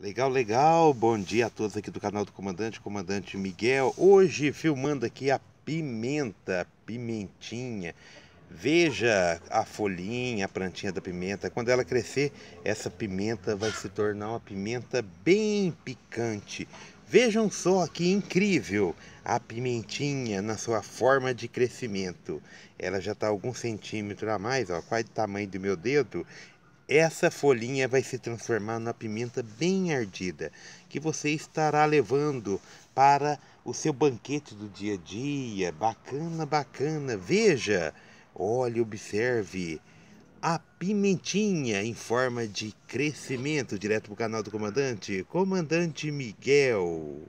Legal, legal. Bom dia a todos aqui do canal do Comandante, Comandante Miguel. Hoje filmando aqui a pimenta, pimentinha. Veja a folhinha, a plantinha da pimenta. Quando ela crescer, essa pimenta vai se tornar uma pimenta bem picante. Vejam só que incrível a pimentinha na sua forma de crescimento. Ela já está alguns centímetros a mais, ó, quase do tamanho do meu dedo essa folhinha vai se transformar na pimenta bem ardida que você estará levando para o seu banquete do dia a dia. Bacana, bacana. Veja, olhe, observe a pimentinha em forma de crescimento direto para o canal do comandante, comandante Miguel.